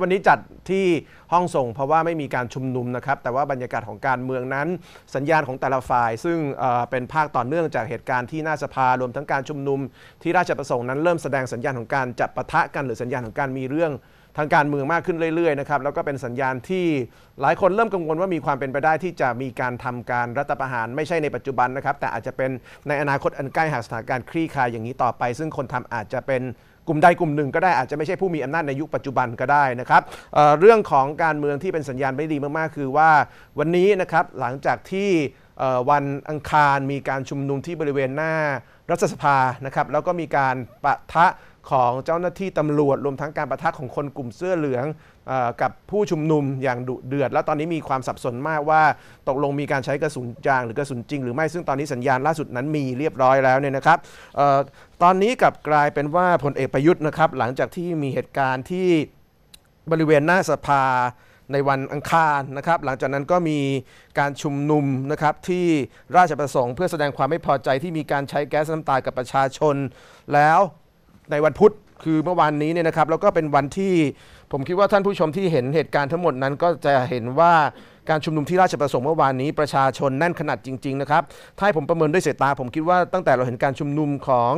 วันนี้จัดที่ห้องส่งเพราะว่าไม่มีการชุมนุมนะครับ แต่ว่าบรรยากาศของการเมืองนั้น สัญญาณของแต่ละฝ่าย ซึ่งเป็นภาคต่อเนื่องจากเหตุการณ์ที่หน้าสภารวมทั้งการชุมนุมที่ราชประสงค์นั้นเริ่มแสดงสัญญาณของการจับปะทะกัน หรือสัญญาณของการมีเรื่องทางการเมืองมากขึ้นเรื่อยๆนะครับแล้วก็เป็นสัญญาณที่หลายคนเริ่มกังวลว่ามีความเป็นไปได้ที่จะมีการทำการรัฐประหาร ไม่ใช่ในปัจจุบันนะครับ แต่อาจจะเป็นในอนาคตอันใกล้หากสถานการณ์คลี่คลายอย่างนี้ต่อไป ซึ่งคนทำอาจจะเป็นกลุ่มใดกลุ่มหนึ่งก็ได้อาจจะไม่ใช่ผู้มีอำนาจในยุคปัจจุบันก็ได้นะครับเเรื่องของการเมืองที่เป็นสัญญาณไม่ดีมากๆ คือว่าวันนี้นะครับหลังจากที่วันอังคารมีการชุมนุมที่บริเวณหน้ารัฐสภานะครับแล้วก็มีการประทะของเจ้าหน้าที่ตำรวจรวมทั้งการประทะของคนกลุ่มเสื้อเหลืองกับผู้ชุมนุมอย่างดุเดือด และตอนนี้มีความสับสนมากว่าตกลงมีการใช้กระสุนจางหรือกระสุนจริงหรือไม่ ซึ่งตอนนี้สัญญาณล่าสุดนั้นมีเรียบร้อยแล้วเนี่ยนะครับออตอนนี้กับกลายเป็นว่าพลเอกประยุทธ์นะครับ หลังจากที่มีเหตุการณ์ที่บริเวณหน้าสภาในวันอังคารนะครับ หลังจากนั้นก็มีการชุมนุมนะครับที่ราชประสงค์เพื่อแสดงความไม่พอใจที่มีการใช้แก๊สน้ำตากับประชาชนแล้วในวันพุธคือเมื่อวานนี้เนี่ยนะครับแล้วก็เป็นวันที่ผมคิดว่าท่านผู้ชมที่เห็นเหตุการณ์ทั้งหมดนั้นก็จะเห็นว่าการชุมนุมที่ราชประสงค์เมื่อวานนี้ ประชาชนแน่นขนาดจริงๆนะครับถ้าให้ผมประเมินด้วยสายตา ผมคิดว่าตั้งแต่เราเห็นการชุมนุมของ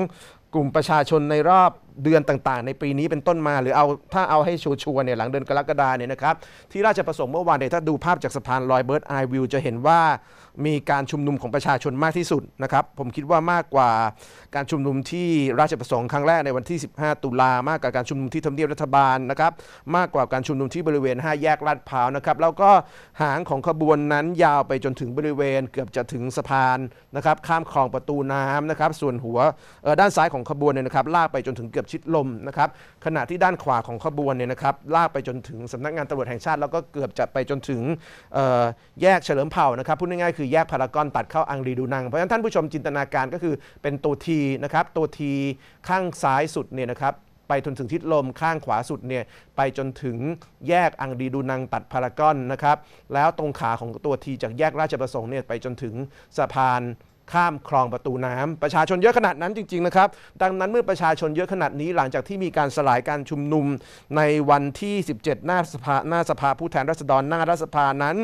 กลุ่มประชาชนในรอบเดือนต่างๆ ในปีนี้เป็นต้นมาหรือเอาถ้าเอาให้ชัวร์เนี่ยหลังเดือนกรกฎาเนี่ยนะครับ ที่ราชประสงค์เมื่อวานเนี่ยถ้าดูภาพจากสะพานลอยเบิร์ดไอวิวจะเห็นว่ามีการชุมนุมของประชาชนมากที่สุดนะครับผมคิดว่ามากกว่าการชุมนุมที่ราชประสงค์ครั้งแรกในวันที่ 15 ตุลามากกว่าการชุมนุมที่ทำเนียบรัฐบาลนะครับ มากกว่าการชุมนุมที่บริเวณ5แยกลาดพร้าวนะครับแล้วก็หางของขบวนนั้นยาวไปจนถึงบริเวณ เกือบจะถึงสะพานนะครับข้ามคลองประตูน้ำนะครับส่วนหัวด้านซ้ายของขบวนเนี่ยนะครับลากไปจนถึงเกือบอบชิดลมนะครับขณะที่ด้านขวาของขบวนเนี่ยนะครับลากไปจนถึงสำนักงานตำรวจแห่งชาติ แล้วก็เกือบจะไปจนถึงแยกเฉลิมเผ่านะครับพูดง่ายๆคือแยกพารากอนตัดเข้าอังรีดูนังเพราะฉะนั้นท่านผู้ชมจินตนาการก็คือเป็นตัวทีนะครับตัวทีข้างซ้ายสุดเนี่ยนะครับไปจนถึงทิศลมข้างขวาสุดเนี่ยไปจนถึงแยกอังดีดูนังตัดพารากอนนะครับแล้วตรงขาของตัวทีจากแยกราชประสงค์เนี่ยไปจนถึงสะพานข้ามคลองประตูน้ำ ประชาชนเยอะขนาดนั้นจริงๆนะครับ ดังนั้นเมื่อประชาชนเยอะขนาดนี้หลังจากที่มีการสลายการชุมนุม ในวันที่ 17 หน้าสภา หน้าสภาผู้แทนราษฎรหน้ารัฐสภานั้น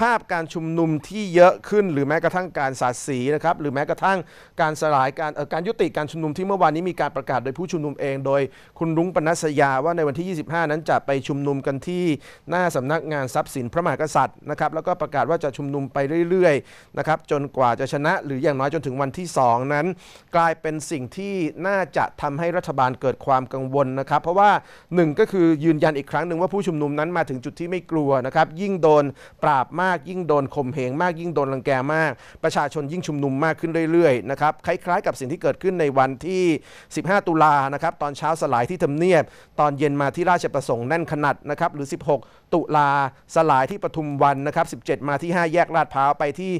ภาพการชุมนุมที่เยอะขึ้น หรือแม้กระทั่งการสาดสีนะครับ หรือแม้กระทั่งการสลายการการยุติการชุมนุมที่เมื่อวานนี้มีการประกาศโดยผู้ชุมนุมเองโดย คุณรุ้งปนัสยาว่าในวันที่ 25 นั้นจะไปชุมนุมกันที่หน้าสำนักงานทรัพย์สินพระมหากษัตริย์นะครับแล้วก็ประกาศว่าจะชุมนุมไปเรื่อยๆนะครับจนกว่าจะชนะ หรืออย่างน้อยจนถึงวันที่ 2 นั้น กลายเป็นสิ่งที่น่าจะทำให้รัฐบาลเกิดความกังวลนะครับเพราะว่า 1 ก็คือยืนยันอีกครั้งหนึ่งว่าผู้ชุมนุมนั้นมาถึงจุดที่ไม่กลัวนะครับยิ่งโดนนปราบมากยิ่งโดนข่มเหงมากยิ่งโดนรังแกมาก ประชาชนยิ่งชุมนุมมากขึ้นเรื่อยๆนะครับคล้าย ๆกับสิ่งที่เกิดขึ้นในวันที่ 15 ตุลานะครับตอนเช้าสลายที่ทำเนียบ ตอนเย็นมาที่ราชประสงค์แน่นขนาดนะครับหรือ 16 ตุลาสลายที่ปทุมวันนะครับ17 มาที่ 5 แยกลาดพร้าวไปที่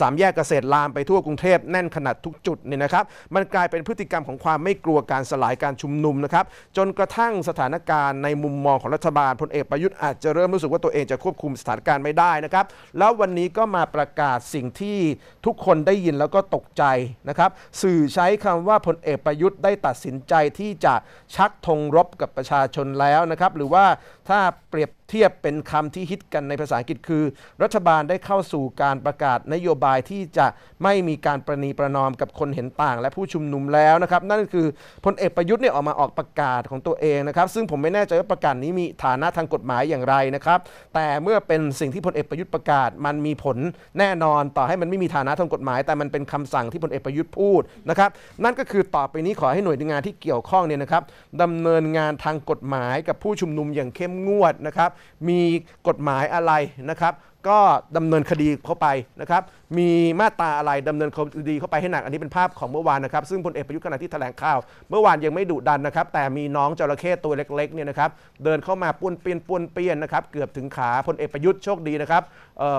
สามแยกเกษตรลามไปทั่วกรุงเทพแน่นขนาดทุกจุดเนี่ยนะครับมันกลายเป็นพฤติกรรมของความไม่กลัวการสลายการชุมนุมนะครับจนกระทั่งสถานการณ์ในมุมมองของรัฐบาลพลเอกประยุทธ์อาจจะเริ่มรู้สึกว่าตัวเองจะควบคุมสถานานการณ์ไม่ได้นะครับ แล้ววันนี้ก็มาประกาศสิ่งที่ทุกคนได้ยินแล้วก็ตกใจนะครับ สื่อใช้คำว่าพลเอกประยุทธ์ได้ตัดสินใจที่จะชักธงรบกับประชาชนแล้วนะครับ หรือว่าถ้าเปรียบเทียบเป็นคำที่ฮิตกันในภาษาอังกฤษคือ รัฐบาลได้เข้าสู่การประกาศนโยบายที่จะไม่มีการประนีประนอมกับคนเห็นต่าง และผู้ชุมนุมแล้วนะครับ นั่นคือพลเอกประยุทธ์เนี่ยออกมาออกประกาศของตัวเองนะครับ ซึ่งผมไม่แน่ใจว่าประกาศนี้มีฐานะทางกฎหมายอย่างไรนะครับ แต่เมื่อเป็นสิ่งที่พลเอกประยุทธ์ประกาศมันมีผลแน่นอนต่อให้มันไม่มีฐานะทางกฎหมาย แต่มันเป็นคำสั่งที่พลเอกประยุทธ์พูดนะครับ นั่นก็คือต่อไปนี้ขอให้หน่วยงานที่เกี่ยวข้องเนี่ยนะครับดำเนินงานทางกฎหมายกับผู้ชุมนุมอย่างเข้มงวดนะครับมีกฎหมายอะไรนะครับก็ดำเนินคดีเข้าไปนะครับ มีมาตราอะไรดำเนินคดีเข้าไปให้หนักอันนี้เป็นภาพของเมื่อวานนะครับซึ่งพลเอกประยุทธ์ขณะที่แถลงข่าวเมื่อวานยังไม่ดุดันนะครับ แต่มีน้องจระเข้ตัวเล็กๆเนี่ยนะครับเดินเข้ามาป้วนเปี้ยนป้วนเปี้ยนนะครับ เกือบถึงขาพลเอกประยุทธ์โชคดีนะครับ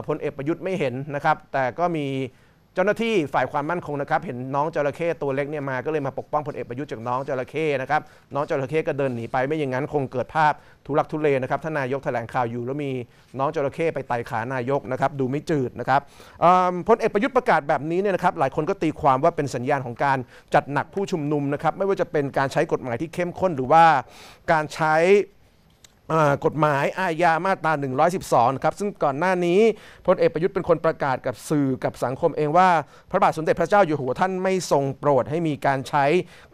พลเอกประยุทธ์ไม่เห็นนะครับแต่ก็มีเจ้าหน้าที่ฝ่ายความมั่นคงนะครับเห็นน้องจระเข้ตัวเล็กเนี่ยมา ก็เลยมาปกป้องพลเอกประยุทธ์จากน้องจระเข้นะครับน้องจระเข้ก็เดินหนีไปไม่อย่างนั้นคงเกิดภาพทุรักทุเลนะครับท่านนายกแถลงข่าวอยู่ แล้วมีน้องจระเข้ไปไต่ขานายกนะครับดูไม่จืดนะครับพลเอกประยุทธ์ประกาศแบบนี้เนี่ยนะครับหลายคนก็ตีความว่าเป็นสัญญาณของการจัดหนักผู้ชุมนุมนะครับไม่ว่าจะเป็นการใช้กฎหมายที่เข้มข้นหรือว่าการใช้กฎหมายอาญามาตรา 112 ครับซึ่งก่อนหน้านี้พลเอกประยุทธ์เป็นคนประกาศกับสื่อกับสังคมเองว่า พระบาทสมเด็จพระเจ้าอยู่หัวท่านไม่ทรงโปรดให้มีการใช้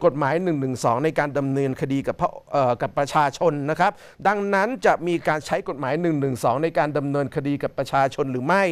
กฎหมาย 112 ในการดำเนินคดีกับกับประชาชนนะครับดังนั้นจะมีการใช้กฎหมาย 112 ในการดำเนินคดีกับประชาชนหรือไม่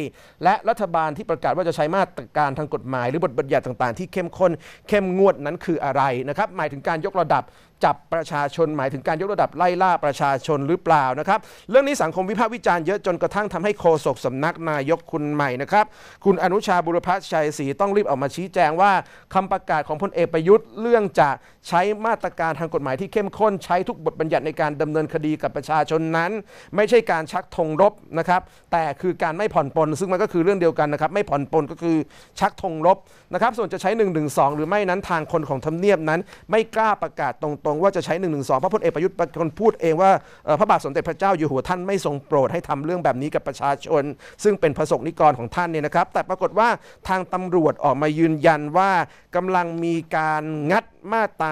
และรัฐบาลที่ประกาศว่าจะใช้มาตรการทางกฎหมายหรือบทบัญญัติต่างๆ ที่เข้มข้นเข้มงวดนั้นคืออะไรนะครับหมายถึงการยกระดับจับประชาชนหมายถึงการยกระดับไล่ล่าประชาชนหรือเปล่านะครับเรื่องนี้สังคมวิพากษ์วิจารณ์เยอะจนกระทั่งทำให้โฆษกสำนักนายกคุณใหม่นะครับคุณอนุชาบุรพชัยศรีต้องรีบออกมาชี้แจงว่า คำประกาศของพลเอกประยุทธ์เรื่องจะใช้มาตรการทางกฎหมายที่เข้มข้น ใช้ทุกบทบัญญัติในการดำเนินคดีกับประชาชนนั้น ไม่ใช่การชักธงรบนะครับแต่คือการไม่ผ่อนปลนซึ่งมันก็คือเรื่องเดียวกันนะครับไม่ผ่อนปลนก็คือชักธงรบนะครับส่วนจะใช้1นึหรือไม่นั้นทางคนของทำเนียบนั้นไม่กล้าประกาศตรงงว่าจะใช้1นึเพราะพลเอกประยุทธ์คนพูดเองว่าพระบาทสมเด็จพระเจ้าอยู่หัวท่านไม่ทรงโปรด ให้ทำเรื่องแบบนี้กับประชาชน ซึ่งเป็นพระสงฆ์นิกรของท่านเนี่ยนะครับ แต่ปรากฏว่าทางตำรวจออกมายืนยันว่ากำลังมีการงัดมาตรา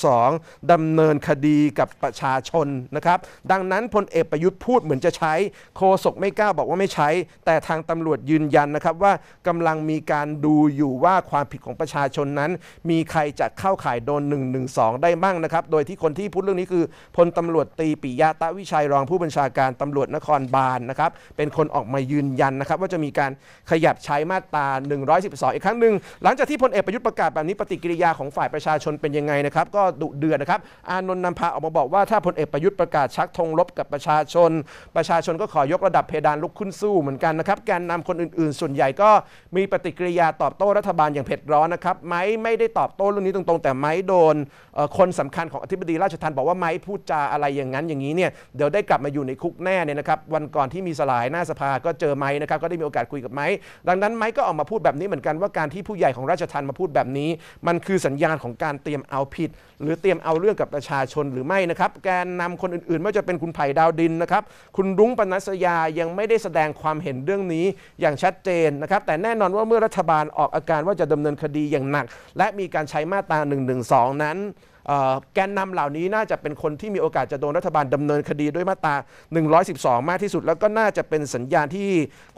112 ดำเนินคดีกับประชาชนนะครับ ดังนั้นพลเอกประยุทธ์พูดเหมือนจะใช้ โคศกไม่กล้า บอกว่าไม่ใช้ แต่ทางตำรวจยืนยันนะครับว่ากำลังมีการดูอยู่ว่าความผิดของประชาชนนั้น มีใครจะเข้าข่ายโดน 112 ได้บ้างนะครับ โดยที่คนที่พูดเรื่องนี้คือพลตำรวจตีปิยะตะวิชัยรองผู้บัญชาการตำรวจนครบาลนนะครับ เป็นคนออกมายืนยันนะครับว่าจะมีการขยับใช้มาตรา 112 อีกครั้งหนึ่ง หลังจากที่พลเอกประยุทธ์ประกาศแบบนี้ปฏิกิริยาของฝ่ายประชาาชนเป็นยังไงนะครับก็ดุเดือดนะครับอานนท์นำพาออกมาบอกว่าถ้าพลเอกประยุทธ์ประกาศชักธงลบกับประชาชน ประชาชนก็ขอยกระดับเพดานลุกขึ้นสู้เหมือนกันนะครับแกนนำคนอื่นๆ ส่วนใหญ่ก็มีปฏิกิริยาตอบโต้รัฐบาลอย่างเผ็ดร้อนนะครับไม้ไม่ได้ตอบโต้เรื่องนี้ตรงๆ แต่ไม้โดนคนสำคัญของอธิบดีราชทันบอกว่าไม้พูดจาอะไรอย่างนั้นอย่างนี้เนี่ยเดี๋ยวได้กลับมาอยู่ในคุกแน่เนี่ยนะครับ วันก่อนที่มีสลายหน้าสภาก็เจอไม้นะครับก็ได้มีโอกาสคุยกับไม้ดังนั้นไม้ก็ออกมาพูดแบบนี้เหมือนกันว่าการที่ผู้ใหญ่ของราชทันมาพูดแบบนี้ มันคือสัญญาณของการเตรียมเอาผิด หรือเตรียมเอาเรื่องกับประชาชนหรือไม่นะครับ แกนนำคนอื่นๆไม่ว่าจะเป็นคุณไผ่ดาวดินนะครับ คุณรุ้งปนัสยายังไม่ได้แสดงความเห็นเรื่องนี้อย่างชัดเจนนะครับแต่แน่นอนว่าเมื่อรัฐบาลออกอาการว่าจะดำเนินคดีอย่างหนัก และมีการใช้มาตรา1นึนั้นแกนนำเหล่านี้น่าจะเป็นคนที่มีโอกาสจะโดนรัฐบาลดำเนินคดีด้วยมาตรา112 มากที่สุด แล้วก็น่าจะเป็นสัญญาณที่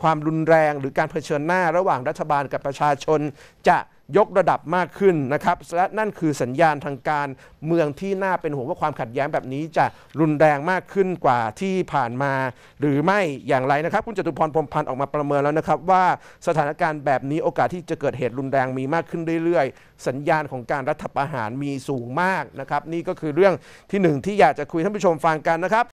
ความรุนแรง หรือการเผชิญหน้าระหว่างรัฐบาลกับประชาชนจะยกระดับมากขึ้นนะครับและนั่นคือสัญญาณทางการเมืองที่น่าเป็นห่วงว่าความขัดแย้งแบบนี้จะรุนแรงมากขึ้นกว่าที่ผ่านมา หรือไม่อย่างไรนะครับคุณจตุพรพรมพันธ์ออกมาประเมินแล้วนะครับ ว่าสถานการณ์แบบนี้โอกาสที่จะเกิดเหตุรุนแรงมีมากขึ้นเรื่อยๆ สัญญาณของการรัฐประหารมีสูงมากนะครับ นี่ก็คือเรื่องที่ 1 ที่อยากจะคุยท่านผู้ชมฟังกันนะครับ